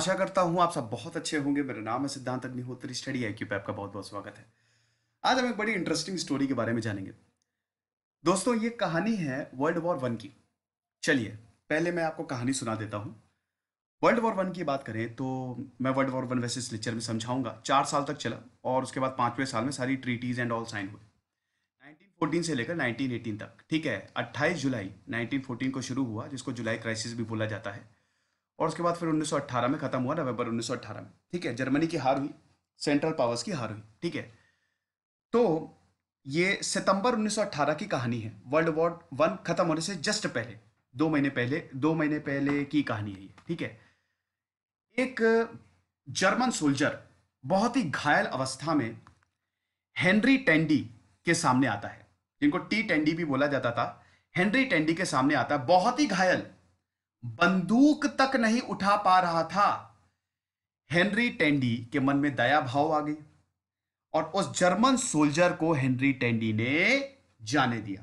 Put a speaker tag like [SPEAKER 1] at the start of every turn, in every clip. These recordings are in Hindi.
[SPEAKER 1] आशा करता हूँ आप सब बहुत अच्छे होंगे मेरा नाम है सिद्धांत अग्निहोत्री स्टडी आई क्यू पे आपका बहुत बहुत स्वागत है आज हम एक बड़ी इंटरेस्टिंग स्टोरी के बारे में जानेंगे दोस्तों ये कहानी है वर्ल्ड वॉर वन की चलिए पहले मैं आपको कहानी सुना देता हूँ वर्ल्ड वॉर वन की बात करें तो मैं वर्ल्ड वॉर वन वैसे इस लेक्चर में समझाऊंगा चार साल तक चला और उसके बाद पाँचवें साल में सारी ट्रीटीज एंड ऑल साइन हुए 1914 से लेकर 1918 तक ठीक है 28 जुलाई 1914 को शुरू हुआ जिसको जुलाई क्राइसिस भी बोला जाता है और उसके बाद फिर 1918 में खत्म हुआ नवंबर 1918 में ठीक है जर्मनी की हार हुई सेंट्रल पावर्स की हार हुई ठीक है तो ये सितंबर 1918 की कहानी है वर्ल्ड वॉर वन खत्म होने से जस्ट पहले दो महीने पहले दो महीने पहले की कहानी है ये ठीक है एक जर्मन सोल्जर बहुत ही घायल अवस्था में हेनरी टेंडी के सामने आता है जिनको टी टेंडी भी बोला जाता था हेनरी टेंडी के सामने आता है बहुत ही घायल बंदूक तक नहीं उठा पा रहा था हेनरी टेंडी के मन में दया भाव आ गई और उस जर्मन सोल्जर को हेनरी टेंडी ने जाने दिया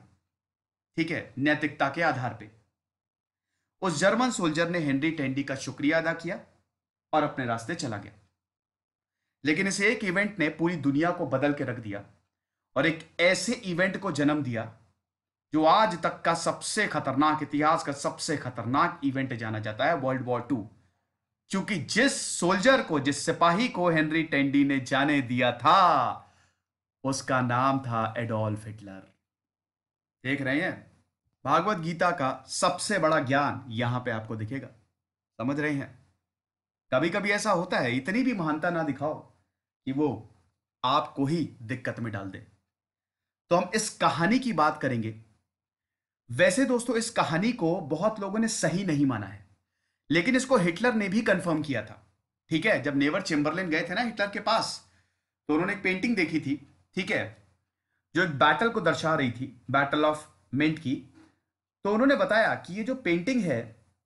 [SPEAKER 1] ठीक है नैतिकता के आधार पे उस जर्मन सोल्जर ने हेनरी टेंडी का शुक्रिया अदा किया और अपने रास्ते चला गया लेकिन इस एक इवेंट ने पूरी दुनिया को बदल के रख दिया और एक ऐसे इवेंट को जन्म दिया जो आज तक का सबसे खतरनाक इतिहास का सबसे खतरनाक इवेंट जाना जाता है वर्ल्ड वॉर टू क्योंकि जिस सोल्जर को जिस सिपाही को हेनरी टेंडी ने जाने दिया था उसका नाम था एडोल्फ हिटलर देख रहे हैं भागवत गीता का सबसे बड़ा ज्ञान यहां पे आपको दिखेगा समझ रहे हैं कभी कभी ऐसा होता है इतनी भी महानता ना दिखाओ कि वो आपको ही दिक्कत में डाल दे तो हम इस कहानी की बात करेंगे वैसे दोस्तों इस कहानी को बहुत लोगों ने सही नहीं माना है लेकिन इसको हिटलर ने भी कंफर्म किया था ठीक है जब नेवर चेम्बरलिन गए थे ना हिटलर के पास तो उन्होंने एक पेंटिंग देखी थी ठीक है जो एक बैटल को दर्शा रही थी बैटल ऑफ मेंट की तो उन्होंने बताया कि ये जो पेंटिंग है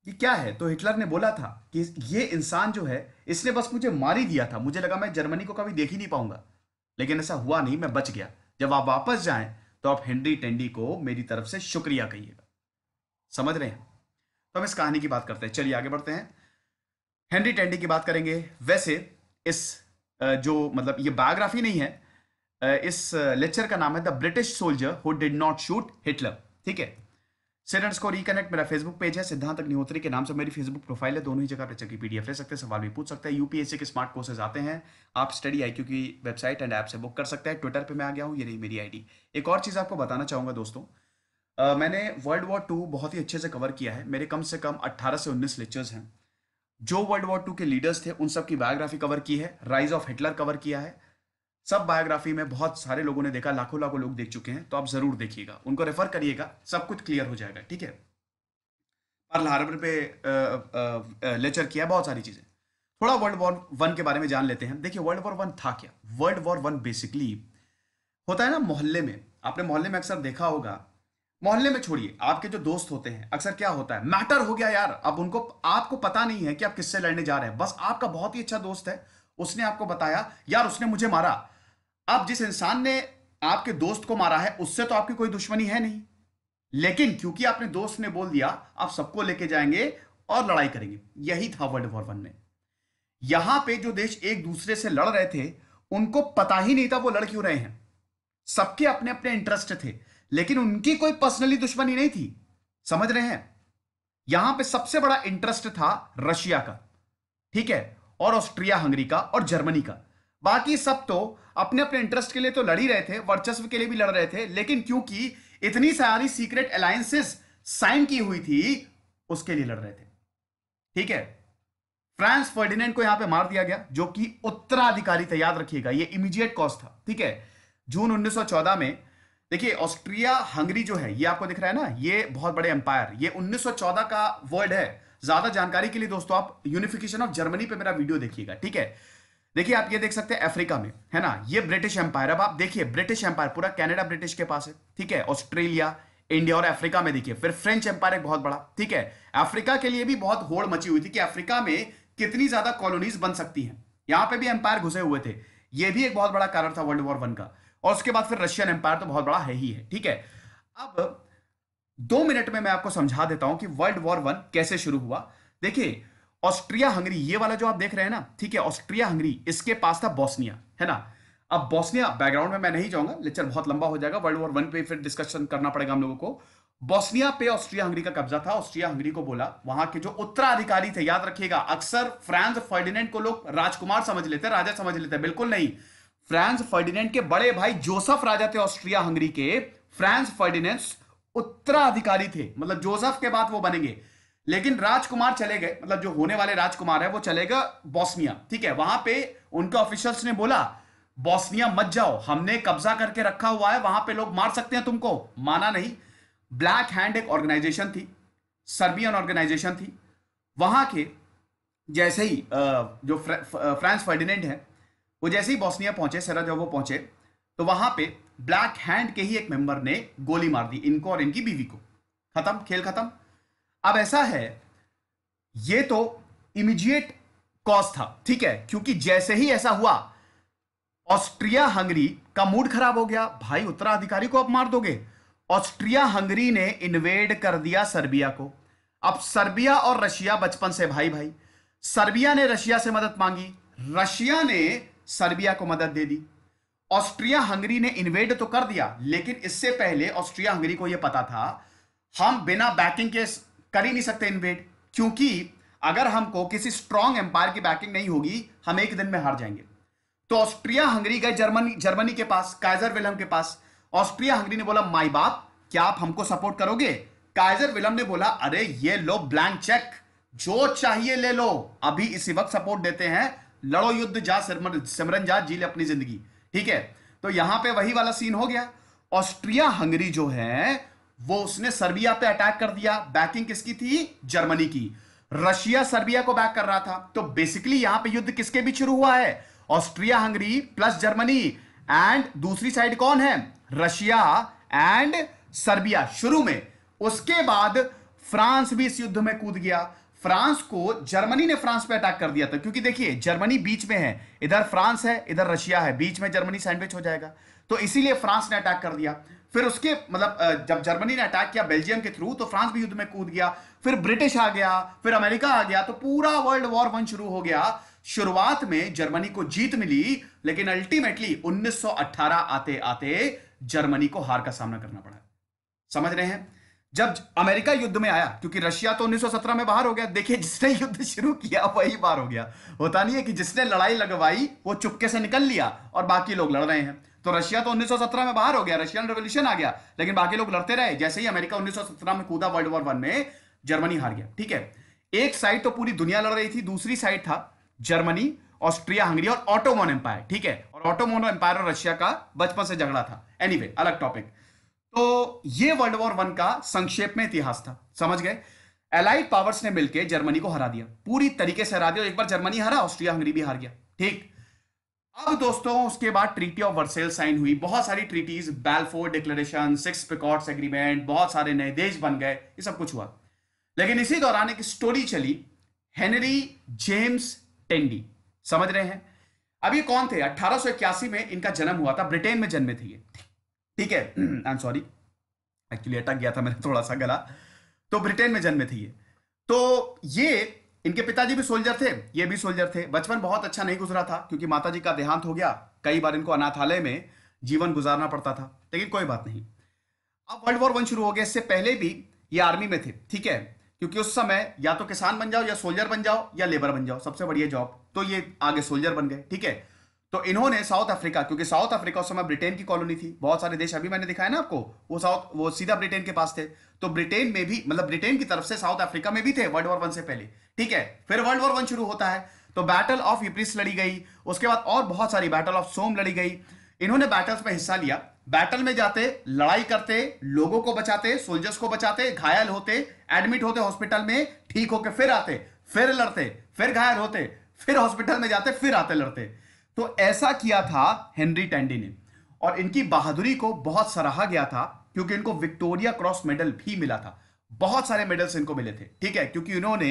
[SPEAKER 1] ये क्या है तो हिटलर ने बोला था कि ये इंसान जो है इसने बस मुझे मार ही दिया था मुझे लगा मैं जर्मनी को कभी देख ही नहीं पाऊंगा लेकिन ऐसा हुआ नहीं मैं बच गया जब आप वापस जाएं तो आप हेनरी टेंडी को मेरी तरफ से शुक्रिया कहिएगा समझ रहे हैं तो हम इस कहानी की बात करते हैं चलिए आगे बढ़ते हैं हेनरी टेंडी की बात करेंगे वैसे इस जो मतलब ये बायोग्राफी नहीं है इस लेक्चर का नाम है the British soldier who did not shoot Hitler ठीक है सेनेट्स को रिकनेक्ट मेरा फेसबुक पेज है सिद्धांत अग्निहोत्री के नाम से मेरी फेसबुक प्रोफाइल है दोनों ही जगह पर चेक की पीडीएफ ले सकते हैं सवाल भी पूछ सकते हैं यूपीएससी के स्मार्ट कोर्सेज आते हैं आप स्टडी क्यू की वेबसाइट एंड ऐप से बुक कर सकते हैं ट्विटर पर मैं आ गया हूँ ये नहीं मेरी डी एक और चीज़ आपको बताना चाहूँगा दोस्तों आ, मैंने वर्ल्ड वॉर टू बहुत ही अच्छे से कवर किया है मेरे कम से कम अट्ठारह से उन्नीस लेक्चर्स हैं जो वर्ल्ड वॉर टू के लीडर्स थे उन सब की बायोग्राफी कवर की है राइज ऑफ हिटलर कवर किया है सब बायोग्राफी में बहुत सारे लोगों ने देखा लाखों लाखों लोग देख चुके हैं तो आप जरूर देखिएगा उनको रेफर करिएगा सब कुछ क्लियर हो जाएगा ठीक है पर्ल हार्बर पे लेक्चर किया बहुत सारी चीजें थोड़ा वर्ल्ड वॉर वन के बारे में जान लेते हैं देखिए वर्ल्ड वॉर वन था क्या वर्ल्ड वॉर वन बेसिकली होता है ना मोहल्ले में आपने मोहल्ले में अक्सर देखा होगा मोहल्ले में छोड़िए आपके जो दोस्त होते हैं अक्सर क्या होता है मैटर हो गया यार अब उनको आपको पता नहीं है कि आप किससे लड़ने जा रहे हैं बस आपका बहुत ही अच्छा दोस्त है उसने आपको बताया यार उसने मुझे मारा अब जिस इंसान ने आपके दोस्त को मारा है उससे तो आपकी कोई दुश्मनी है नहीं लेकिन क्योंकि आपने दोस्त ने बोल दिया आप सबको लेके जाएंगे और लड़ाई करेंगे यही था वर्ल्ड वॉर वन में यहां पे जो देश एक दूसरे से लड़ रहे थे उनको पता ही नहीं था वो लड़ क्यों रहे हैं सबके अपने अपने इंटरेस्ट थे लेकिन उनकी कोई पर्सनली दुश्मनी नहीं थी समझ रहे हैं यहां पे सबसे बड़ा इंटरेस्ट था रशिया का ठीक है और ऑस्ट्रिया हंगरी का और जर्मनी का बाकी सब तो अपने अपने इंटरेस्ट के लिए तो लड़ ही रहे थे वर्चस्व के लिए भी लड़ रहे थे लेकिन क्योंकि इतनी सारी सीक्रेट अलायसेस साइन की हुई थी उसके लिए लड़ रहे थे ठीक है फ्रांस फर्डिनेंड को यहां पे मार दिया गया जो कि उत्तराधिकारी था याद रखिएगा ये इमीडिएट कॉज था ठीक है जून 1914 में देखिए ऑस्ट्रिया हंगरी जो है ये आपको दिख रहा है ना ये बहुत बड़े एम्पायर ये 1914 का वर्ल्ड है ज्यादा जानकारी के लिए दोस्तों आप यूनिफिकेशन ऑफ जर्मनी पे मेरा वीडियो देखिएगा ठीक है देखिए आप ये देख सकते हैं अफ्रीका में है ना ये ब्रिटिश एम्पायर अब आप देखिए ब्रिटिश एम्पायर पूरा कनाडा ब्रिटिश के पास है ठीक है ऑस्ट्रेलिया इंडिया और अफ्रीका में देखिए फिर फ्रेंच एम्पायर एक बहुत बड़ा ठीक है अफ्रीका के लिए भी बहुत होड़ मची हुई थी कि अफ्रीका में कितनी ज्यादा कॉलोनीज बन सकती है यहां पर भी एम्पायर घुसे हुए थे यह भी एक बहुत बड़ा कारण था वर्ल्ड वॉर वन का और उसके बाद फिर रशियन एम्पायर तो बहुत बड़ा है ही है ठीक है अब दो मिनट में मैं आपको समझा देता हूं कि वर्ल्ड वॉर वन कैसे शुरू हुआ देखिए ऑस्ट्रिया हंगरी ये वाला जो आप देख रहे हैं ना ठीक है ऑस्ट्रिया हंगरी इसके पास था बॉस्निया है ना अब बॉस्निया बैकग्राउंड में मैं नहीं जाऊंगा लेक्चर बहुत लंबा हो जाएगा वर्ल्ड वॉर वन पे फिर डिस्कशन करना पड़ेगा हम लोगों को बॉस्निया पे ऑस्ट्रिया हंगरी का कब्जा था ऑस्ट्रिया हंगरी को बोला वहां के जो उत्तराधिकारी थे याद रखिएगा अक्सर फ्रांस फर्डिनेंट को लोग राजकुमार समझ लेते राजा समझ लेते बिल्कुल नहीं फ्रांस फर्डिनेंट के बड़े भाई जोसफ राजा थे ऑस्ट्रिया हंगरी के फ्रांस फर्डिनेंट उत्तराधिकारी थे मतलब जोसफ के बाद वो बनेंगे लेकिन राजकुमार चले गए मतलब जो होने वाले राजकुमार है वो चले गए बॉस्निया ठीक है वहां पे उनके ऑफिशियल्स ने बोला बॉस्निया मत जाओ हमने कब्जा करके रखा हुआ है वहां पे लोग मार सकते हैं तुमको माना नहीं ब्लैक हैंड एक ऑर्गेनाइजेशन थी सर्बियन ऑर्गेनाइजेशन थी वहां के जैसे ही जो फ्रांस फर्डिनेंड है वो जैसे ही बॉस्निया पहुंचे वो पहुंचे तो वहां पे ब्लैक हैंड के ही एक मेंबर ने गोली मार दी इनको और इनकी बीवी को खत्म खेल खत्म अब ऐसा है ये तो इमीडिएट कॉज था ठीक है क्योंकि जैसे ही ऐसा हुआ ऑस्ट्रिया हंगरी का मूड खराब हो गया भाई उत्तराधिकारी को आप मार दोगे ऑस्ट्रिया हंगरी ने इन्वेड कर दिया सर्बिया को अब सर्बिया और रशिया बचपन से भाई भाई सर्बिया ने रशिया से मदद मांगी रशिया ने सर्बिया को मदद दे दी ऑस्ट्रिया हंगरी ने इन्वेड तो कर दिया लेकिन इससे पहले ऑस्ट्रिया हंगरी को यह पता था हम बिना बैकिंग के कर ही नहीं सकते इन्वेड क्योंकि अगर हमको किसी स्ट्रॉन्ग एम्पायर की बैकिंग नहीं होगी हम एक दिन में हार जाएंगे तो ऑस्ट्रिया हंगरी गए जर्मनी जर्मनी के पास काइजर विलम के पास ऑस्ट्रिया हंगरी ने बोला माई बाप क्या आप हमको सपोर्ट करोगे काइजर विलम ने बोला अरे ये लो ब्लैंक चेक जो चाहिए ले लो अभी इसी वक्त सपोर्ट देते हैं लड़ो युद्ध जा सिमरन जा जी अपनी जिंदगी ठीक है तो यहां पे वही वाला सीन हो गया ऑस्ट्रिया हंगरी जो है वो उसने सर्बिया पे अटैक कर दिया बैकिंग किसकी थी जर्मनी की रशिया सर्बिया को बैक कर रहा था तो बेसिकली यहां पे युद्ध किसके बीच शुरू हुआ है Austria Hungary plus Germany and दूसरी साइड कौन है रशिया एंड सर्बिया शुरू में उसके बाद फ्रांस भी इस युद्ध में कूद गया फ्रांस को जर्मनी ने फ्रांस पे अटैक कर दिया था क्योंकि देखिए जर्मनी बीच में है इधर फ्रांस है इधर रशिया है बीच में जर्मनी सैंडविच हो जाएगा तो इसीलिए फ्रांस ने अटैक कर दिया फिर उसके मतलब जब जर्मनी ने अटैक किया बेल्जियम के थ्रू तो फ्रांस भी युद्ध में कूद गया फिर ब्रिटिश आ गया फिर अमेरिका आ गया तो पूरा वर्ल्ड वॉर वन शुरू हो गया शुरुआत में जर्मनी को जीत मिली लेकिन अल्टीमेटली 1918 आते आते जर्मनी को हार का सामना करना पड़ा समझ रहे हैं जब अमेरिका युद्ध में आया क्योंकि रशिया तो 1917 में बाहर हो गया देखिए जिसने युद्ध शुरू किया वही बाहर हो गया होता नहीं है कि जिसने लड़ाई लगवाई वो चुपके से निकल लिया और बाकी लोग लड़ रहे हैं तो रशिया तो 1917 में बाहर हो गया रशियन रेवोल्यूशन आ गया लेकिन बाकी लोग लड़ते रहे जैसे ही अमेरिका उन्नीस में कूदा वर्ल्ड वॉर वन में जर्मनी हार गया ठीक है एक साइड तो पूरी दुनिया लड़ रही थी दूसरी साइड था जर्मनी ऑस्ट्रिया हंगरी और ऑटोमोन एम्पायर ठीक है और ऑटोमोन एम्पायर और रशिया का बचपन से झगड़ा था एनी anyway, अलग टॉपिक तो ये वर्ल्ड वॉर वन का संक्षेप में इतिहास था समझ गए एलाइड पावर्स ने मिलकर जर्मनी को हरा दिया पूरी तरीके से हरा दिया एक बार जर्मनी हरा ऑस्ट्रिया हंगरी भी हार गया ठीक अब दोस्तों उसके बाद ट्रीटी ऑफ वर्सेल साइन हुई बहुत सारी treaties Balfour declaration Sykes Picot agreement बहुत सारे नए देश बन गए ये सब कुछ हुआ लेकिन इसी दौरान एक स्टोरी चली हेनरी जेम्स टेंडी समझ रहे हैं अब ये कौन थे 1881 में इनका जन्म हुआ था ब्रिटेन में जन्मे थे ये ठीक है आई एम सॉरी एक्चुअली अटक गया था मेरा थोड़ा सा गला तो ब्रिटेन में जन्मे थे ये तो ये इनके पिताजी भी सोल्जर थे ये भी सोल्जर थे बचपन बहुत अच्छा नहीं गुजरा था क्योंकि माता जी का देहांत हो गया कई बार इनको अनाथालय में जीवन गुजारना पड़ता था लेकिन कोई बात नहीं अब वर्ल्ड वॉर वन शुरू हो गया इससे पहले भी ये आर्मी में थे ठीक है क्योंकि उस समय या तो किसान बन जाओ या सोल्जर बन जाओ या लेबर बन जाओ सबसे बढ़िया जॉब तो ये आगे सोल्जर बन गए ठीक है तो इन्होंने साउथ अफ्रीका क्योंकि साउथ अफ्रीका उस समय ब्रिटेन की कॉलोनी थी बहुत सारे देश अभी मैंने दिखाया ना आपको वो साउथ वो सीधा ब्रिटेन के पास थे तो ब्रिटेन में भी मतलब ब्रिटेन की तरफ से साउथ अफ्रीका में भी थे वर्ल्ड वॉर वन से पहले ठीक है फिर वर्ल्ड वॉर वन शुरू होता है तो बैटल ऑफ यूप्रिस लड़ी गई उसके बाद और बहुत सारी बैटल ऑफ सोम लड़ी गई इन्होंने बैटल्स में हिस्सा लिया बैटल में जाते लड़ाई करते लोगों को बचाते सोल्जर्स को बचाते घायल होते एडमिट होते हॉस्पिटल में ठीक होके फिर आते फिर लड़ते फिर घायल होते फिर हॉस्पिटल में जाते फिर आते लड़ते तो ऐसा किया था हेनरी टेंडी ने और इनकी बहादुरी को बहुत सराहा गया था क्योंकि इनको विक्टोरिया क्रॉस मेडल भी मिला था बहुत सारे मेडल्स इनको मिले थे ठीक है क्योंकि इन्होंने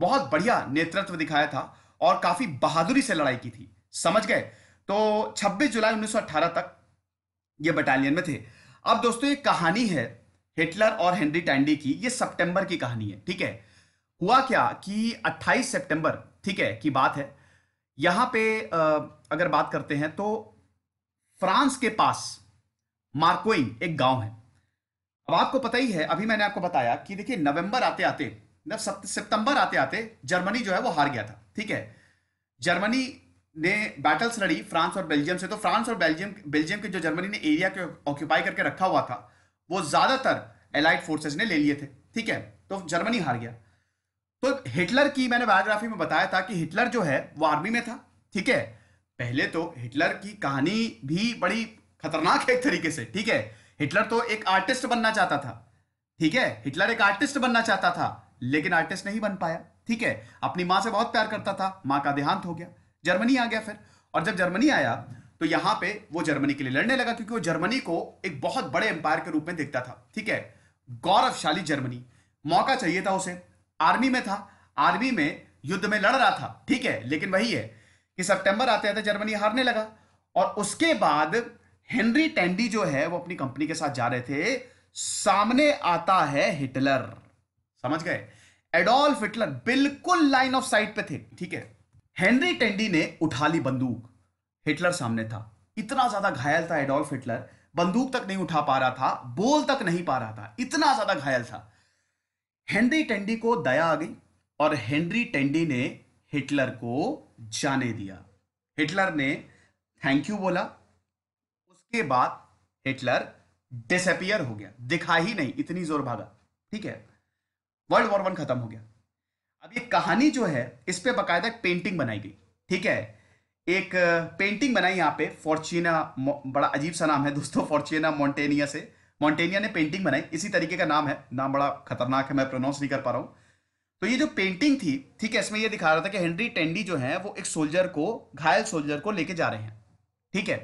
[SPEAKER 1] बहुत बढ़िया नेतृत्व दिखाया था और काफी बहादुरी से लड़ाई की थी समझ गए तो 26 जुलाई 1918 तक ये बटालियन में थे अब दोस्तों ये कहानी है हिटलर और हेनरी टैंडी की ये सितंबर की कहानी है ठीक है हुआ क्या कि 28 सितंबर ठीक है की बात है यहां पे अगर बात करते हैं तो फ्रांस के पास मार्कोइंग एक गांव है अब आपको पता ही है अभी मैंने आपको बताया कि देखिए नवंबर आते आते सितंबर आते आते जर्मनी जो है वो हार गया था ठीक है जर्मनी ने बैटल्स लड़ी फ्रांस और बेल्जियम से तो फ्रांस और बेल्जियम बेल्जियम के जो जर्मनी ने एरिया के ऑक्यूपाई करके रखा हुआ था वो ज्यादातर एलाइड फोर्सेस ने ले लिए थे ठीक है तो जर्मनी हार गया तो हिटलर की मैंने बायोग्राफी में बताया था कि हिटलर जो है वो आर्मी में था ठीक है पहले तो हिटलर की कहानी भी बड़ी खतरनाक है एक तरीके से ठीक है हिटलर तो एक आर्टिस्ट बनना चाहता था ठीक है हिटलर एक आर्टिस्ट बनना चाहता था लेकिन आर्टिस्ट नहीं बन पाया ठीक है अपनी माँ से बहुत प्यार करता था माँ का देहांत हो गया जर्मनी आ गया फिर और जब जर्मनी आया तो यहां पे वो जर्मनी के लिए लड़ने लगा क्योंकि वो जर्मनी को एक बहुत बड़े एम्पायर के रूप में देखता था ठीक है गौरवशाली जर्मनी मौका चाहिए था उसे आर्मी में था आर्मी में युद्ध में लड़ रहा था ठीक है लेकिन वही है कि सितंबर आते आते जर्मनी हारने लगा और उसके बाद हेनरी टेंडी जो है वो अपनी कंपनी के साथ जा रहे थे सामने आता है हिटलर समझ गए एडोल्फ हिटलर बिल्कुल लाइन ऑफ साइट पे थे ठीक है हेनरी टेंडी ने उठा ली बंदूक हिटलर सामने था इतना ज्यादा घायल था एडोल्फ हिटलर बंदूक तक नहीं उठा पा रहा था बोल तक नहीं पा रहा था इतना ज्यादा घायल था हेनरी टेंडी को दया आ गई और हेनरी टेंडी ने हिटलर को जाने दिया हिटलर ने थैंक यू बोला उसके बाद हिटलर डिसअपियर हो गया दिखा ही नहीं इतनी जोर भागा ठीक है वर्ल्ड वॉर वन खत्म हो गया अब ये कहानी जो है इस पर बाकायदा एक पेंटिंग बनाई गई ठीक है एक पेंटिंग uh, बनाई यहाँ पे फॉर्चुना बड़ा अजीब सा नाम है दोस्तों फॉर्चुना मोन्टेनिया से मॉन्टेनिया ने पेंटिंग बनाई इसी तरीके का नाम है नाम बड़ा खतरनाक है मैं प्रोनाउंस नहीं कर पा रहा हूँ तो ये जो पेंटिंग थी ठीक है इसमें ये दिखा रहा था कि हेनरी टेंडी जो है वो एक सोल्जर को घायल सोल्जर को लेके जा रहे हैं ठीक है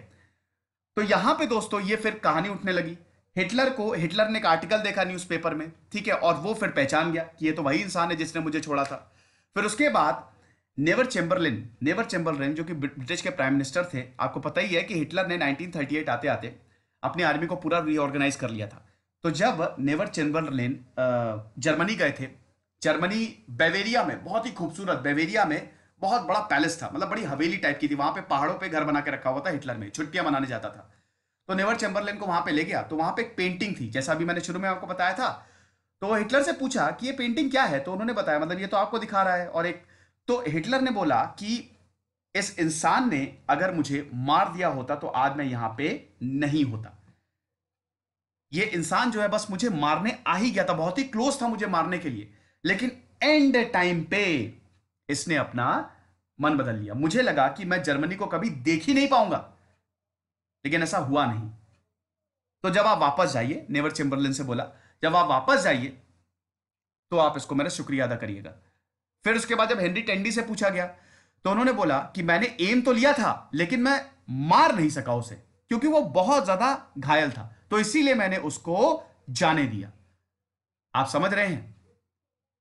[SPEAKER 1] तो यहां पे दोस्तों ये फिर कहानी उठने लगी हिटलर को हिटलर ने एक आर्टिकल देखा न्यूज़पेपर में ठीक है और वो फिर पहचान गया कि ये तो वही इंसान है जिसने मुझे छोड़ा था फिर उसके बाद नेवर चेंबरलिन नेवर चेंबरलिन जो कि ब्रिटिश के प्राइम मिनिस्टर थे आपको पता ही है कि हिटलर ने 1938 आते आते अपनी आर्मी को पूरा रीऑर्गेनाइज कर लिया था तो जब नेवर चेम्बरलेन जर्मनी गए थे जर्मनी बेवेरिया में बहुत ही खूबसूरत बेवेरिया में बहुत बड़ा पैलेस था मतलब बड़ी हवेली टाइप की थी वहां पे पहाड़ों पे घर बना के रखा हुआ था हिटलर में छुट्टियां मनाने जाता था तो नेवर चेम्बरलेन को वहां पे ले गया तो वहां पे एक पेंटिंग थी जैसा अभी मैंने शुरू में आपको बताया था तो हिटलर से पूछा कि ये पेंटिंग क्या है तो उन्होंने बताया मतलब ये तो आपको दिखा रहा है और एक तो हिटलर ने बोला कि इस इंसान ने अगर मुझे मार दिया होता तो आज मैं यहां पे नहीं होता ये इंसान जो है बस मुझे मारने आ ही गया था बहुत ही क्लोज था मुझे मारने के लिए लेकिन एंड टाइम पे इसने अपना मन बदल लिया मुझे लगा कि मैं जर्मनी को कभी देख ही नहीं पाऊंगा लेकिन ऐसा हुआ नहीं तो जब आप वापस जाइए नेवर चेम्बरलिन से बोला जब आप वापस जाइए तो आप इसको मेरा शुक्रिया अदा करिएगा फिर उसके बाद जब हेनरी टेंडी से पूछा गया तो उन्होंने बोला कि मैंने एम तो लिया था लेकिन मैं मार नहीं सका उसे क्योंकि वो बहुत ज्यादा घायल था तो इसीलिए मैंने उसको जाने दिया आप समझ रहे हैं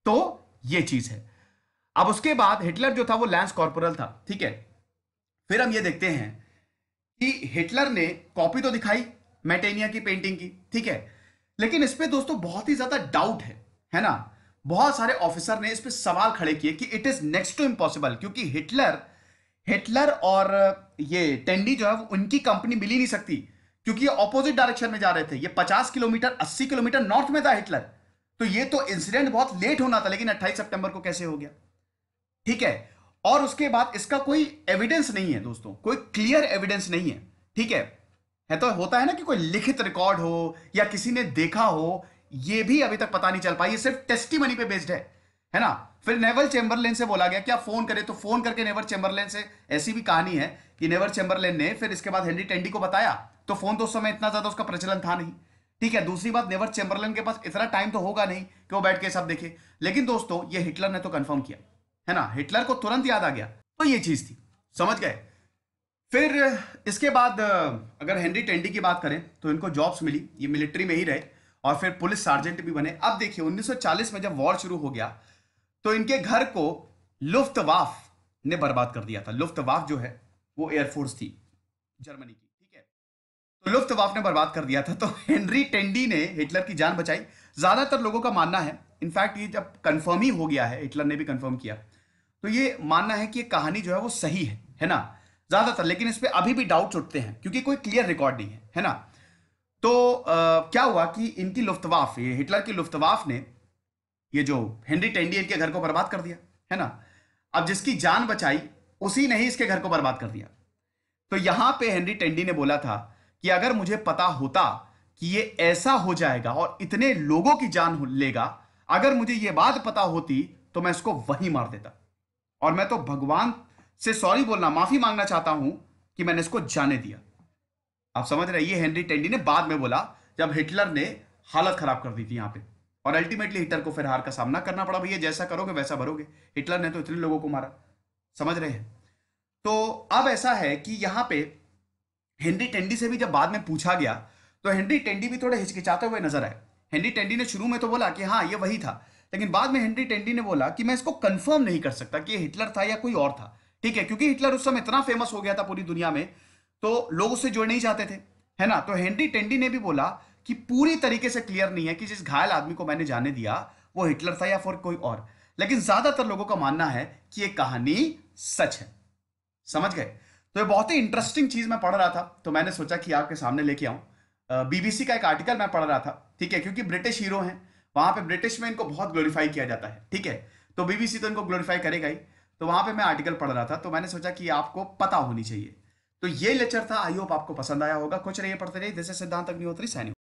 [SPEAKER 1] तो ये चीज है अब उसके बाद हिटलर जो था वो लैंस कॉर्पोरल था ठीक है फिर हम ये देखते हैं कि हिटलर ने कॉपी तो दिखाई मैटेनिया की पेंटिंग की ठीक है लेकिन इस पे दोस्तों बहुत ही ज्यादा डाउट है है ना बहुत सारे ऑफिसर ने इस पर सवाल खड़े किए कि it is next to impossible क्योंकि हिटलर हिटलर और ये टेंडी जो है वो उनकी कंपनी मिल ही नहीं सकती क्योंकि ये ऑपोजिट डायरेक्शन में जा रहे थे ये 50 किलोमीटर 80 किलोमीटर नॉर्थ में था हिटलर तो ये तो इंसिडेंट बहुत लेट होना था लेकिन 28 सितंबर को कैसे हो गया ठीक है और उसके बाद इसका कोई एविडेंस नहीं है दोस्तों कोई क्लियर एविडेंस नहीं है ठीक है है तो होता है ना कि कोई लिखित रिकॉर्ड हो या किसी ने देखा हो ये भी अभी तक पता नहीं चल पाई ये सिर्फ टेस्टिमनी पे बेस्ड है है ना फिर नेवल चेंबरलेन से बोला गया कि आप फोन करें तो फोन करके नेवर चेंबरलेन से ऐसी भी कहानी है कि नेवर चेंबरलेन ने फिर इसके बाद हेनरी टेंडी को बताया तो फोन तो उस समय इतना ज्यादा उसका प्रचलन था नहीं ठीक है दूसरी बात नेवर चेंबरलेन के पास इतना टाइम तो होगा नहीं कि वो बैठ के सब देखे लेकिन दोस्तों ये हिटलर ने तो कंफर्म किया है ना हिटलर को तुरंत याद आ गया तो ये चीज थी समझ गए फिर इसके बाद अगर हेनरी टेंडी की बात करें तो इनको जॉब्स मिली ये मिलिट्री में ही रहे और फिर पुलिस सार्जेंट भी बने अब देखिए 1940 में जब वॉर शुरू हो गया तो इनके घर को लुफ्तवाफ ने बर्बाद कर दिया था लुफ्तवाफ जो है वो एयरफोर्स थी जर्मनी की ठीक है तो लुफ्तवाफ ने बर्बाद कर दिया था तो हेनरी टेंडी ने हिटलर की जान बचाई ज्यादातर लोगों का मानना है इनफैक्ट ये जब कंफर्म ही हो गया है हिटलर ने भी कंफर्म किया तो ये मानना है कि ये कहानी जो है वो सही है है ना ज्यादातर लेकिन इस पर अभी भी डाउट उठते हैं क्योंकि कोई क्लियर रिकॉर्ड नहीं है है ना तो आ, क्या हुआ कि इनकी लुफ्तवाफ ये हिटलर की लुफ्तवाफ ने ये जो हेनरी टेंडी इनके घर को बर्बाद कर दिया है ना अब जिसकी जान बचाई उसी ने ही इसके घर को बर्बाद कर दिया तो यहां पे हेनरी टेंडी ने बोला था कि अगर मुझे पता होता कि ये ऐसा हो जाएगा और इतने लोगों की जान लेगा अगर मुझे ये बात पता होती तो मैं इसको वहीं मार देता और मैं तो भगवान से सॉरी बोलना माफी मांगना चाहता हूं कि मैंने इसको जाने दिया आप समझ रहे हैं ये हेनरी टेंडी ने बाद में बोला जब हिटलर ने हालत खराब कर दी थी यहाँ पे और अल्टीमेटली हिटलर को फिर हार का सामना करना पड़ा भैया जैसा करोगे वैसा भरोगे हिटलर ने तो इतने लोगों को मारा समझ रहे हैं तो अब ऐसा है कि यहाँ पे हेनरी टेंडी से भी जब बाद में पूछा गया तो हेनरी टेंडी भी थोड़े हिचकिचाते हुए नजर आए हेनरी टेंडी ने शुरू में तो बोला कि हाँ ये वही था लेकिन बाद में हेनरी टेंडी ने बोला कि मैं इसको कंफर्म नहीं कर सकता कि हिटलर था या कोई और था ठीक है क्योंकि हिटलर उस समय इतना फेमस हो गया था पूरी दुनिया में तो लोग उससे जुड़ नहीं चाहते थे है ना तो हेनरी टेंडी ने भी बोला कि पूरी तरीके से क्लियर नहीं है कि जिस घायल आदमी को मैंने जाने दिया वो हिटलर था या फिर कोई और लेकिन ज्यादातर लोगों का मानना है कि ये कहानी सच है समझ गए तो ये बहुत ही इंटरेस्टिंग चीज मैं पढ़ रहा था तो मैंने सोचा कि आपके सामने लेके आऊं बीबीसी का एक आर्टिकल मैं पढ़ रहा था ठीक है क्योंकि ब्रिटिश हीरो हैं वहां पे ब्रिटिश में इनको बहुत ग्लोरीफाई किया जाता है ठीक है तो बीबीसी तो इनको ग्लोरीफाई करेगा ही तो वहां पे मैं आर्टिकल पढ़ रहा था तो मैंने सोचा कि आपको पता होनी चाहिए तो ये लेक्चर था आई होप आपको पसंद आया होगा कुछ रहिए पढ़ते रहिए जैसे सिद्धांत अग्निहोत्री सैनिक